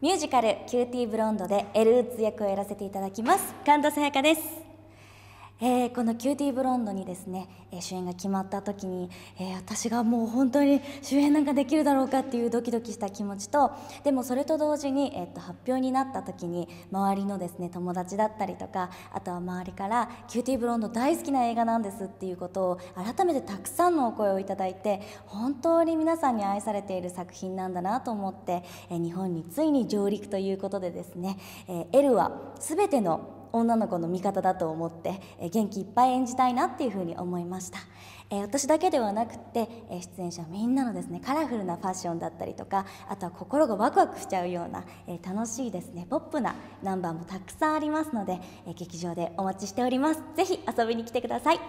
ミュージカル「キューティーブロンド」でエルーツ役をやらせていただきます神田さやかですこの「キューティーブロンド」にですね、え主演が決まった時に、えー、私がもう本当に主演なんかできるだろうかっていうドキドキした気持ちとでもそれと同時に、えー、と発表になった時に周りのですね友達だったりとかあとは周りから「キューティーブロンド大好きな映画なんです」っていうことを改めてたくさんのお声をいただいて本当に皆さんに愛されている作品なんだなと思って、え日本についに上陸ということでですね「えー、L は全ての女の子の味方だと思って元気いっぱい演じたいなっていうふうに思いました。え私だけではなくて、え出演者みんなのですねカラフルなファッションだったりとかあとは心がワクワクしちゃうような、え楽しいですねポップなナンバーもたくさんありますので、え劇場でお待ちしておりますぜひ遊びに来てください